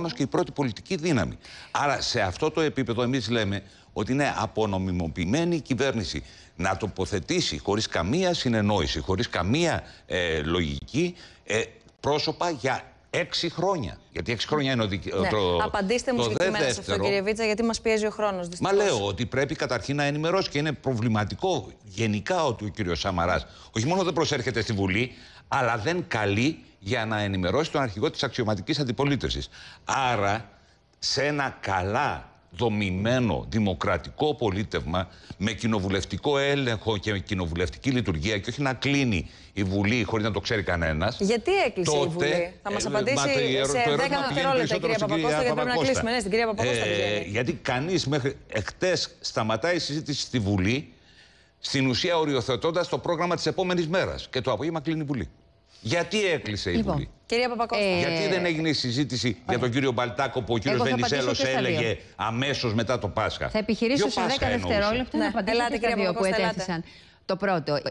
και η πρώτη πολιτική δύναμη. Άρα σε αυτό το επίπεδο εμείς λέμε ότι είναι απονομιμοποιημένη η κυβέρνηση να τοποθετήσει χωρίς καμία συνεννόηση, χωρίς καμία ε, λογική ε, πρόσωπα για Έξι χρόνια. Γιατί έξι χρόνια είναι ο δικ... ναι. Απαντήστε μου συγκεκριμένα σε αυτό, κύριε Βίτσα, γιατί μας πιέζει ο χρόνος. Μα λέω ότι πρέπει καταρχήν να ενημερώσει και είναι προβληματικό γενικά ότι ο κύριος Σαμαράς όχι μόνο δεν προσέρχεται στη Βουλή, αλλά δεν καλεί για να ενημερώσει τον αρχηγό της αξιωματικής αντιπολίτευσης. Άρα, σε ένα καλά δομημένο δημοκρατικό πολίτευμα με κοινοβουλευτικό έλεγχο και με κοινοβουλευτική λειτουργία και όχι να κλείνει η Βουλή χωρίς να το ξέρει κανένας. Γιατί έκλεισε η Βουλή. Θα ε, μα απαντήσει σε 10 δευτερόλεπτα η κυρία Παπακώστα, γιατί πρέπει να κλείσουμε. Ναι, στην κυρία Παπακώστα. Ε, γιατί κανείς μέχρι χτε σταματάει η συζήτηση στη Βουλή στην ουσία οριοθετώντας το πρόγραμμα της επόμενης μέρας. Και το απόγευμα κλείνει η Βουλή. Γιατί έκλεισε η λοιπόν, Βουλή. Κυρία Παπακώστα. Ε, Γιατί δεν έγινε η συζήτηση για τον κύριο Μπαλτάκο που ο κύριος Βενιζέλο έλεγε αμέσως μετά το Πάσχα. Θα επιχειρήσω σε 10 δευτερόλεπτα να απαντήσω και δύο που ετέθησαν. Το πρώτο,